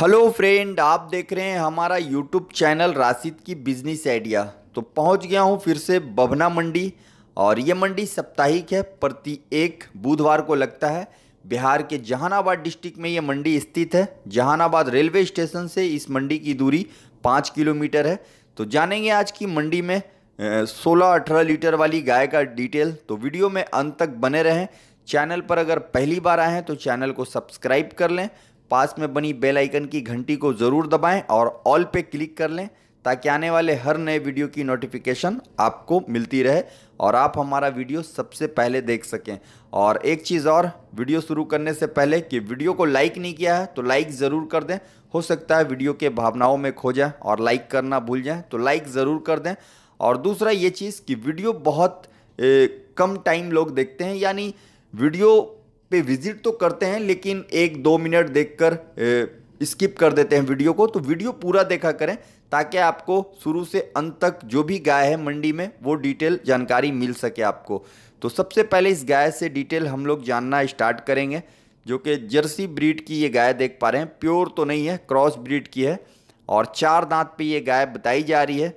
hello friend आप देख रहे हैं हमारा यूट्यूब चैनल राशिद की बिजनेस आइडिया तो पहुंच गया हूं फिर से बभना मंडी और ये मंडी साप्ताहिक है प्रति एक बुधवार को लगता है बिहार के जहानाबाद डिस्ट्रिक्ट में ये मंडी स्थित है जहानाबाद रेलवे स्टेशन से इस मंडी की दूरी पाँच किलोमीटर है तो जानेंगे आज की मंडी में सोलह अठारह लीटर वाली गाय का डिटेल तो वीडियो में अंत तक बने रहें चैनल पर अगर पहली बार आए हैं तो चैनल को सब्सक्राइब कर लें पास में बनी बेल आइकन की घंटी को ज़रूर दबाएं और ऑल पे क्लिक कर लें ताकि आने वाले हर नए वीडियो की नोटिफिकेशन आपको मिलती रहे और आप हमारा वीडियो सबसे पहले देख सकें और एक चीज़ और वीडियो शुरू करने से पहले कि वीडियो को लाइक नहीं किया है तो लाइक ज़रूर कर दें हो सकता है वीडियो के भावनाओं में खो जाएँ और लाइक करना भूल जाएँ तो लाइक ज़रूर कर दें और दूसरा ये चीज़ कि वीडियो बहुत ए, कम टाइम लोग देखते हैं यानी वीडियो पे विजिट तो करते हैं लेकिन एक दो मिनट देखकर स्किप कर देते हैं वीडियो को तो वीडियो पूरा देखा करें ताकि आपको शुरू से अंत तक जो भी गाय है मंडी में वो डिटेल जानकारी मिल सके आपको तो सबसे पहले इस गाय से डिटेल हम लोग जानना स्टार्ट करेंगे जो कि जर्सी ब्रीड की ये गाय देख पा रहे हैं प्योर तो नहीं है क्रॉस ब्रीड की है और चार दांत पे ये गाय बताई जा रही है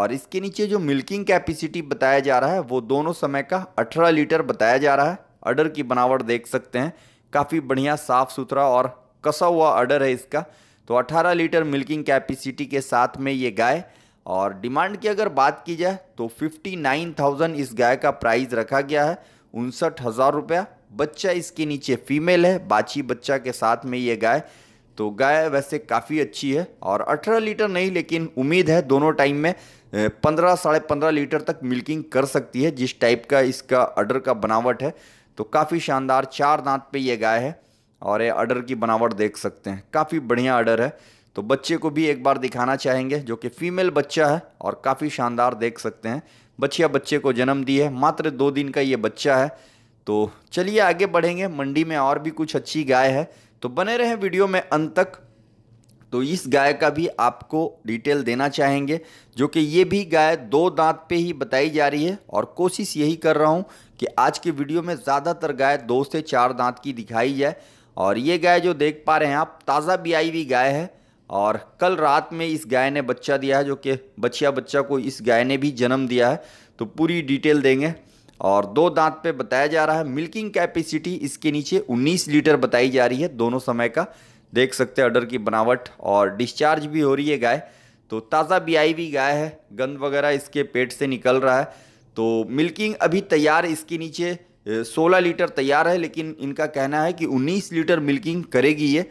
और इसके नीचे जो मिल्किंग कैपेसिटी बताया जा रहा है वो दोनों समय का 18 लीटर बताया जा रहा है अर्डर की बनावट देख सकते हैं काफ़ी बढ़िया साफ़ सुथरा और कसा हुआ अर्डर है इसका तो 18 लीटर मिल्किंग कैपेसिटी के साथ में ये गाय और डिमांड की अगर बात की जाए तो 59,000 इस गाय का प्राइस रखा गया है उनसठ हज़ार रुपया बच्चा इसके नीचे फीमेल है बाछी बच्चा के साथ में ये गाय तो गाय वैसे काफ़ी अच्छी है और 18 लीटर नहीं लेकिन उम्मीद है दोनों टाइम में 15 साढ़े पंद्रह लीटर तक मिल्किंग कर सकती है जिस टाइप का इसका अर्डर का बनावट है तो काफ़ी शानदार चार दांत पे ये गाय है और ये अडर की बनावट देख सकते हैं काफ़ी बढ़िया अडर है तो बच्चे को भी एक बार दिखाना चाहेंगे जो कि फीमेल बच्चा है और काफ़ी शानदार देख सकते हैं बच्चिया बच्चे को जन्म दी है मात्र दो दिन का ये बच्चा है तो चलिए आगे बढ़ेंगे मंडी में और भी कुछ अच्छी गाय है तो बने रहें वीडियो में अंत तक तो इस गाय का भी आपको डिटेल देना चाहेंगे जो कि ये भी गाय दो दांत पे ही बताई जा रही है और कोशिश यही कर रहा हूँ कि आज के वीडियो में ज़्यादातर गाय दो से चार दांत की दिखाई जाए और ये गाय जो देख पा रहे हैं आप ताज़ा भी आई हुई गाय है और कल रात में इस गाय ने बच्चा दिया है जो कि बछिया बच्चा को इस गाय ने भी जन्म दिया है तो पूरी डिटेल देंगे और दो दांत पे बताया जा रहा है मिल्किंग कैपेसिटी इसके नीचे 19 लीटर बताई जा रही है दोनों समय का देख सकते हैं अडर की बनावट और डिस्चार्ज भी हो रही है गाय तो ताज़ा बी आई गाय है गंद वगैरह इसके पेट से निकल रहा है तो मिल्किंग अभी तैयार इसके नीचे 16 लीटर तैयार है लेकिन इनका कहना है कि 19 लीटर मिल्किंग करेगी ये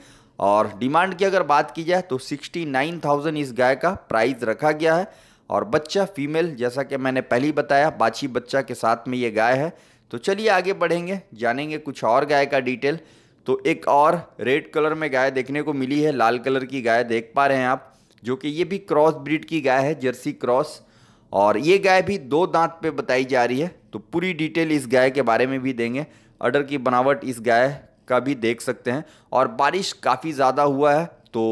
और डिमांड की अगर बात की जाए तो 69,000 इस गाय का प्राइस रखा गया है और बच्चा फीमेल जैसा कि मैंने पहले ही बताया बाछी बच्चा के साथ में ये गाय है तो चलिए आगे बढ़ेंगे जानेंगे कुछ और गाय का डिटेल तो एक और रेड कलर में गाय देखने को मिली है लाल कलर की गाय देख पा रहे हैं आप जो कि ये भी क्रॉस ब्रीड की गाय है जर्सी क्रॉस और ये गाय भी दो दांत पे बताई जा रही है तो पूरी डिटेल इस गाय के बारे में भी देंगे अडर की बनावट इस गाय का भी देख सकते हैं और बारिश काफ़ी ज़्यादा हुआ है तो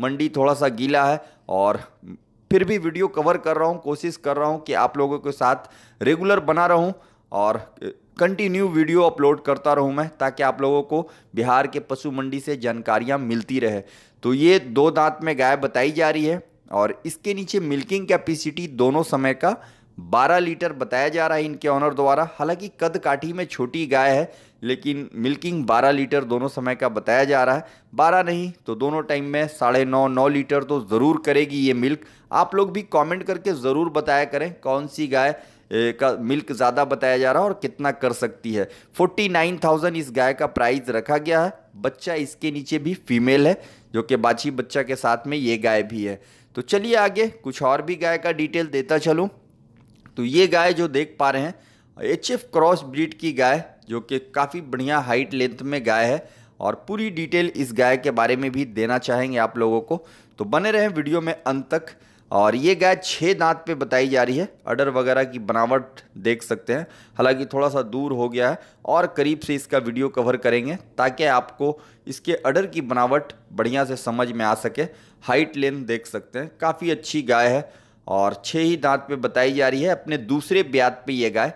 मंडी थोड़ा सा गीला है और फिर भी वीडियो कवर कर रहा हूँ कोशिश कर रहा हूँ कि आप लोगों के साथ रेगुलर बना रहूँ और कंटिन्यू वीडियो अपलोड करता रहूं मैं ताकि आप लोगों को बिहार के पशु मंडी से जानकारियां मिलती रहे तो ये दो दांत में गाय बताई जा रही है और इसके नीचे मिल्किंग कैपेसिटी दोनों समय का 12 लीटर बताया जा रहा है इनके ऑनर द्वारा हालांकि कद काठी में छोटी गाय है लेकिन मिल्किंग 12 लीटर दोनों समय का बताया जा रहा है 12 नहीं तो दोनों टाइम में साढ़े नौ नौ लीटर तो ज़रूर करेगी ये मिल्क आप लोग भी कमेंट करके ज़रूर बताया करें कौन सी गाय का मिल्क ज़्यादा बताया जा रहा है और कितना कर सकती है फोर्टी नाइन थाउजेंड इस गाय का प्राइस रखा गया है बच्चा इसके नीचे भी फीमेल है जो कि बाछी बच्चा के साथ में ये गाय भी है तो चलिए आगे कुछ और भी गाय का डिटेल देता चलूँ तो ये गाय जो देख पा रहे हैं एच एफ क्रॉस ब्रीड की गाय जो कि काफ़ी बढ़िया हाइट लेंथ में गाय है और पूरी डिटेल इस गाय के बारे में भी देना चाहेंगे आप लोगों को तो बने रहें वीडियो में अंत तक और ये गाय छः दांत पे बताई जा रही है अडर वगैरह की बनावट देख सकते हैं हालांकि थोड़ा सा दूर हो गया है और करीब से इसका वीडियो कवर करेंगे ताकि आपको इसके अडर की बनावट बढ़िया से समझ में आ सके हाइट लेंथ देख सकते हैं काफ़ी अच्छी गाय है और छः ही दांत पे बताई जा रही है अपने दूसरे ब्यात पे ये गाय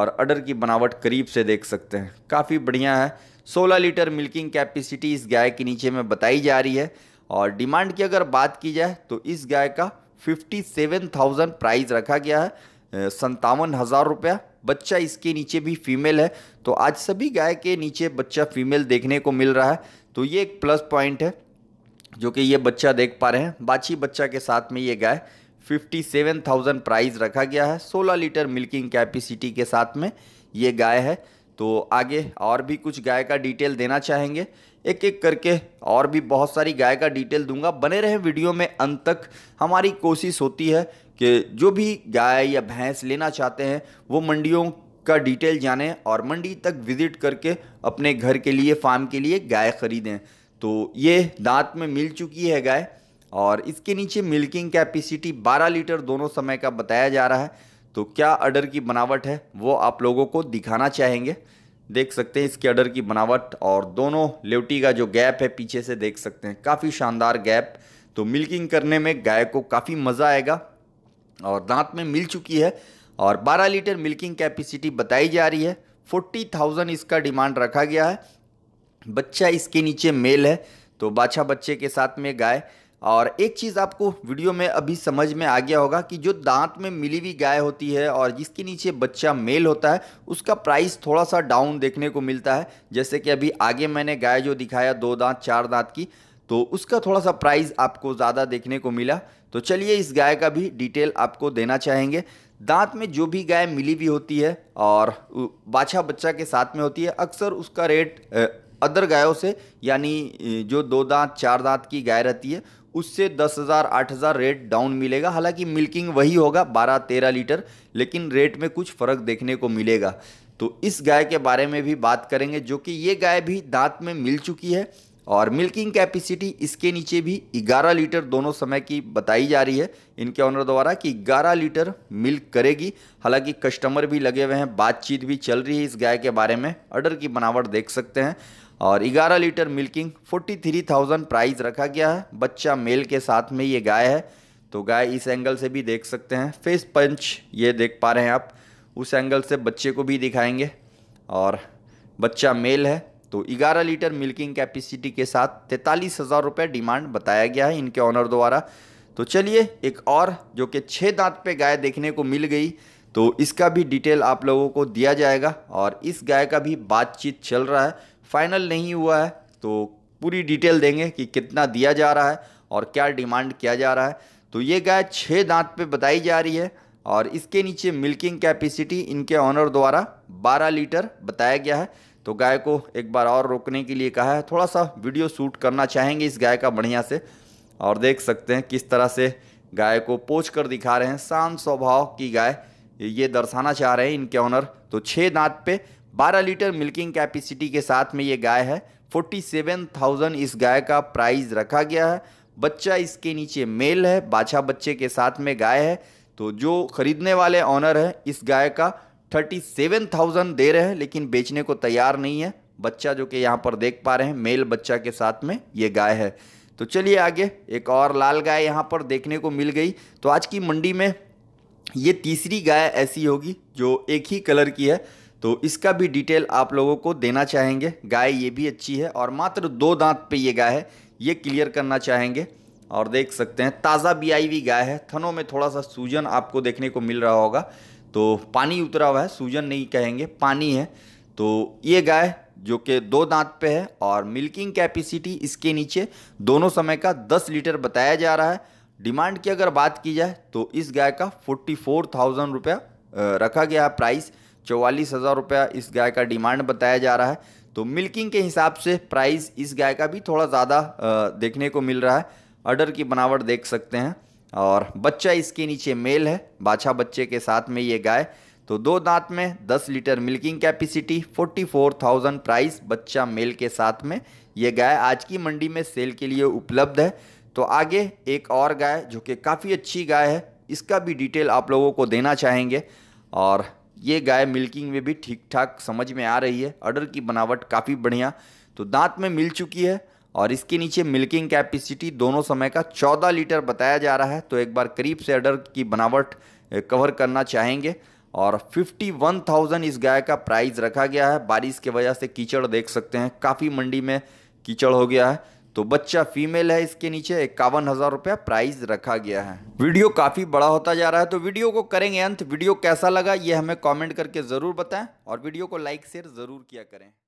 और अडर की बनावट करीब से देख सकते हैं काफ़ी बढ़िया है सोलह लीटर मिल्किंग कैपेसिटी इस गाय के नीचे में बताई जा रही है और डिमांड की अगर बात की जाए तो इस गाय का फिफ्टी सेवन थाउजेंड प्राइज रखा गया है संतावन हज़ार रुपया बच्चा इसके नीचे भी फीमेल है तो आज सभी गाय के नीचे बच्चा फीमेल देखने को मिल रहा है तो ये एक प्लस पॉइंट है जो कि ये बच्चा देख पा रहे हैं बाछी बच्चा के साथ में ये गाय 57,000 प्राइस रखा गया है 16 लीटर मिल्किंग कैपेसिटी के साथ में ये गाय है तो आगे और भी कुछ गाय का डिटेल देना चाहेंगे एक एक करके और भी बहुत सारी गाय का डिटेल दूंगा बने रहे वीडियो में अंत तक हमारी कोशिश होती है कि जो भी गाय या भैंस लेना चाहते हैं वो मंडियों का डिटेल जानें और मंडी तक विज़िट करके अपने घर के लिए फार्म के लिए गाय ख़रीदें तो ये दांत में मिल चुकी है गाय और इसके नीचे मिल्किंग कैपेसिटी 12 लीटर दोनों समय का बताया जा रहा है तो क्या अर्डर की बनावट है वो आप लोगों को दिखाना चाहेंगे देख सकते हैं इसके अर्डर की बनावट और दोनों लेवटी का जो गैप है पीछे से देख सकते हैं काफ़ी शानदार गैप तो मिल्किंग करने में गाय को काफ़ी मज़ा आएगा और दांत में मिल चुकी है और 12 लीटर मिल्किंग कैपेसिटी बताई जा रही है 40,000 इसका डिमांड रखा गया है बच्चा इसके नीचे मेल है तो बाछा बच्चे के साथ में गाय और एक चीज़ आपको वीडियो में अभी समझ में आ गया होगा कि जो दांत में मिली हुई गाय होती है और जिसके नीचे बच्चा मेल होता है उसका प्राइस थोड़ा सा डाउन देखने को मिलता है जैसे कि अभी आगे मैंने गाय जो दिखाया दो दांत चार दांत की तो उसका थोड़ा सा प्राइस आपको ज़्यादा देखने को मिला तो चलिए इस गाय का भी डिटेल आपको देना चाहेंगे दांत में जो भी गाय मिली हुई होती है और बाछा बच्चा के साथ में होती है अक्सर उसका रेट अदर गायों से यानी जो दो दांत चार दांत की गाय रहती है उससे दस हज़ार आठ हज़ार रेट डाउन मिलेगा हालांकि मिल्किंग वही होगा बारह तेरह लीटर लेकिन रेट में कुछ फ़र्क देखने को मिलेगा तो इस गाय के बारे में भी बात करेंगे जो कि ये गाय भी दांत में मिल चुकी है और मिल्किंग कैपेसिटी इसके नीचे भी 11 लीटर दोनों समय की बताई जा रही है इनके ऑनर द्वारा कि 11 लीटर मिल्क करेगी हालांकि कस्टमर भी लगे हुए हैं बातचीत भी चल रही है इस गाय के बारे में ऑर्डर की बनावट देख सकते हैं और 11 लीटर मिल्किंग 43,000 प्राइस रखा गया है बच्चा मेल के साथ में ये गाय है तो गाय इस एंगल से भी देख सकते हैं फेस पंच ये देख पा रहे हैं आप उस एंगल से बच्चे को भी दिखाएंगे और बच्चा मेल है तो 11 लीटर मिल्किंग कैपेसिटी के साथ तैंतालीस हज़ार रुपये डिमांड बताया गया है इनके ऑनर द्वारा तो चलिए एक और जो कि छः दांत पे गाय देखने को मिल गई तो इसका भी डिटेल आप लोगों को दिया जाएगा और इस गाय का भी बातचीत चल रहा है फाइनल नहीं हुआ है तो पूरी डिटेल देंगे कि कितना दिया जा रहा है और क्या डिमांड किया जा रहा है तो ये गाय छः दांत पे बताई जा रही है और इसके नीचे मिल्किंग कैपेसिटी इनके ऑनर द्वारा 12 लीटर बताया गया है तो गाय को एक बार और रोकने के लिए कहा है थोड़ा सा वीडियो शूट करना चाहेंगे इस गाय का बढ़िया से और देख सकते हैं किस तरह से गाय को पोछ कर दिखा रहे हैं शांत स्वभाव की गाय ये दर्शाना चाह रहे हैं इनके ऑनर तो छः दांत पे 12 लीटर मिल्किंग कैपेसिटी के साथ में ये गाय है 47,000 इस गाय का प्राइस रखा गया है बच्चा इसके नीचे मेल है बाछा बच्चे के साथ में गाय है तो जो खरीदने वाले ऑनर है इस गाय का 37,000 दे रहे हैं लेकिन बेचने को तैयार नहीं है बच्चा जो कि यहाँ पर देख पा रहे हैं मेल बच्चा के साथ में ये गाय है तो चलिए आगे एक और लाल गाय यहाँ पर देखने को मिल गई तो आज की मंडी में ये तीसरी गाय ऐसी होगी जो एक ही कलर की है तो इसका भी डिटेल आप लोगों को देना चाहेंगे गाय ये भी अच्छी है और मात्र दो दांत पे ये गाय है ये क्लियर करना चाहेंगे और देख सकते हैं ताज़ा बी आई हुई गाय है थनों में थोड़ा सा सूजन आपको देखने को मिल रहा होगा तो पानी उतरा हुआ है सूजन नहीं कहेंगे पानी है तो ये गाय जो कि दो दांत पे है और मिल्किंग कैपेसिटी इसके नीचे दोनों समय का 10 लीटर बताया जा रहा है डिमांड की अगर बात की जाए तो इस गाय का फोर्टी फोर थाउजेंड रुपया रखा गया है प्राइस चौवालीस हज़ार रुपया इस गाय का डिमांड बताया जा रहा है तो मिल्किंग के हिसाब से प्राइस इस गाय का भी थोड़ा ज़्यादा देखने को मिल रहा है अर्डर की बनावट देख सकते हैं और बच्चा इसके नीचे मेल है बाछा बच्चे के साथ में ये गाय तो दो दांत में 10 लीटर मिल्किंग कैपेसिटी 44,000 प्राइस बच्चा मेल के साथ में ये गाय आज की मंडी में सेल के लिए उपलब्ध है तो आगे एक और गाय जो कि काफ़ी अच्छी गाय है इसका भी डिटेल आप लोगों को देना चाहेंगे और ये गाय मिल्किंग में भी ठीक ठाक समझ में आ रही है अर्डर की बनावट काफ़ी बढ़िया तो दांत में मिल चुकी है और इसके नीचे मिल्किंग कैपेसिटी दोनों समय का 14 लीटर बताया जा रहा है तो एक बार करीब से अडर की बनावट कवर करना चाहेंगे और 51,000 इस गाय का प्राइस रखा गया है बारिश की वजह से कीचड़ देख सकते हैं काफ़ी मंडी में कीचड़ हो गया है तो बच्चा फीमेल है इसके नीचे इक्यावन हज़ार रुपया प्राइज रखा गया है वीडियो काफ़ी बड़ा होता जा रहा है तो वीडियो को करेंगे अंत वीडियो कैसा लगा ये हमें कमेंट करके ज़रूर बताएं और वीडियो को लाइक शेयर ज़रूर किया करें